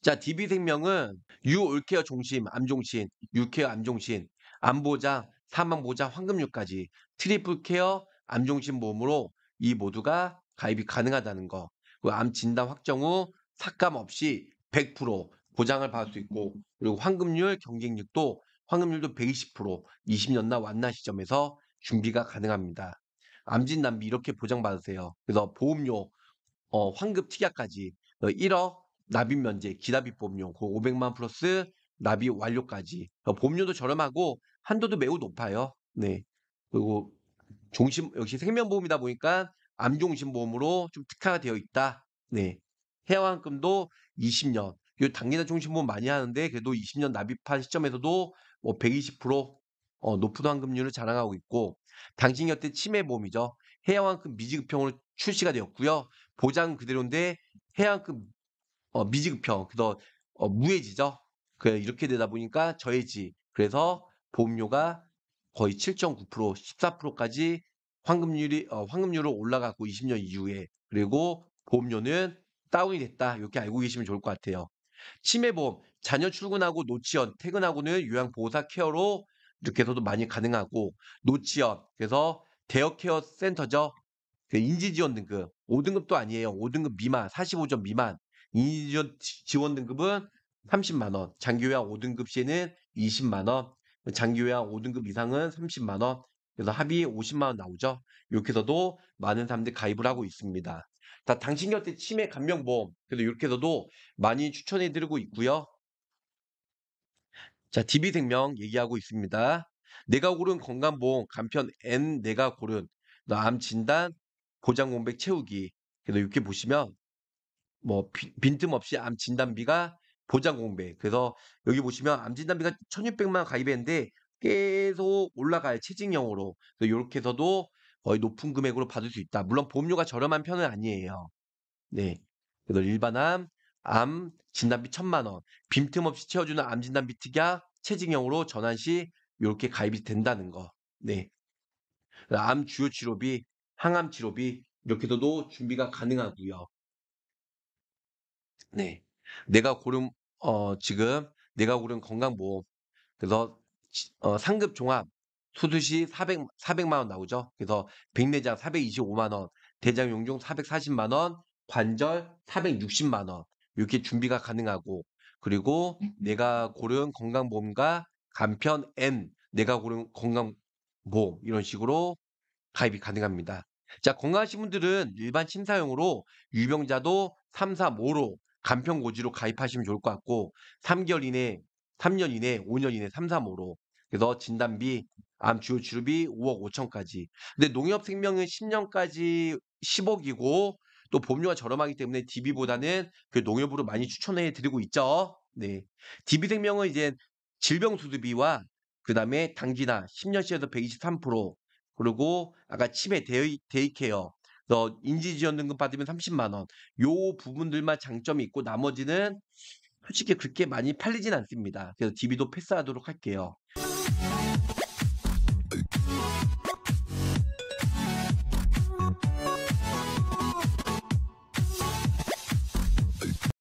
자, DB생명은 유올케어 종심, 암종신, 유케어 암종신, 암보장, 사망보장, 황금류까지 트리플케어 암종신 보험으로 이 모두가 가입이 가능하다는 거. 암 진단 확정 후 삭감 없이 100% 보장을 받을 수 있고 그리고 황금률 경쟁률도 황금률도 120% 20년나 완나 시점에서 준비가 가능합니다. 암진 남비 이렇게 보장받으세요. 그래서 보험료 어, 환급 특약까지 1억 어, 납입 면제, 기납입 보험료 그 500만 플러스 납입 완료까지 보험료도 그러니까 저렴하고 한도도 매우 높아요. 네. 그리고 종신 역시 생명보험이다 보니까 암종신보험으로 좀 특화가 되어 있다. 네. 해양환금도 20년. 이 단기나 종신보험 많이 하는데 그래도 20년 납입한 시점에서도 뭐 120% 어, 높은 환급률을 자랑하고 있고 당신 곁에 치매보험이죠. 해양환급 미지급형으로 출시가 되었고요. 보장 그대로인데 해양환급 어, 미지급형, 그래서 어, 무해지죠. 그래 이렇게 되다 보니까 저해지. 그래서 보험료가 거의 7.9% 14%까지 황금률이 어, 환급률로 올라갔고 20년 이후에 그리고 보험료는 다운이 됐다 이렇게 알고 계시면 좋을 것 같아요. 치매보험 자녀 출근하고 노치연 퇴근하고는 요양보호사 케어로 이렇게 해서도 많이 가능하고 노치연 그래서 대역 케어 센터죠 그 인지지원 등급 5등급도 아니에요 5등급 미만 45점 미만 인지원 지원 등급은 30만 원, 장기요양 5등급 시에는 20만 원, 그 장기요양 5등급 이상은 30만 원, 그래서 합의 50만 원 나오죠. 이렇게 해서도 많은 사람들이 가입을 하고 있습니다. 자, 당신 곁에 치매 감명보험 그래서 이렇게 해서도 많이 추천해 드리고 있고요. 자, DB생명 얘기하고 있습니다. 내가 고른 건강보험 간편 N 내가 고른 암 진단 고장 공백 채우기 그래서 이렇게 보시면 뭐 빈틈없이 암 진단비가 보장 공배 그래서 여기 보시면 암 진단비가 1,600만 원 가입했는데 계속 올라가요. 체증형으로. 이렇게 해서도 거의 높은 금액으로 받을 수 있다. 물론 보험료가 저렴한 편은 아니에요. 네. 그래서 일반암, 암 진단비 1,000만 원. 빈틈없이 채워주는 암 진단비 특약 체증형으로 전환 시 이렇게 가입이 된다는 거. 네. 암 주요 치료비, 항암 치료비 이렇게도 해서 준비가 가능하고요. 네. 내가 고른 어 지금 내가 고른 건강보험 그래서 어 상급 종합 수수시 400 400만 원 나오죠. 그래서 백내장 425만 원, 대장 용종 440만 원, 관절 460만 원. 이렇게 준비가 가능하고 그리고 음. 내가 고른 건강보험과 간편 N 내가 고른 건강보험 이런 식으로 가입이 가능합니다. 자, 건강하신 분들은 일반 심사용으로 유병자도 3, 4, 5로 간편고지로 가입하시면 좋을 것 같고 3개월 이내, 3년 이내, 5년 이내 3, 3 5로 그래서 진단비, 암 주요 치료비 5억 5천까지. 근데 농협생명은 10년까지 10억이고 또 보험료가 저렴하기 때문에 DB보다는 그 농협으로 많이 추천해 드리고 있죠. 네. DB생명은 이제 질병수두비와 그 다음에 당기나 1 0년시에서123% 그리고 아까 치매 데이, 데이케어 너 인지지원등급 받으면 30만 원. 요 부분들만 장점이 있고 나머지는 솔직히 그렇게 많이 팔리진 않습니다. 그래서 DB도 패스하도록 할게요.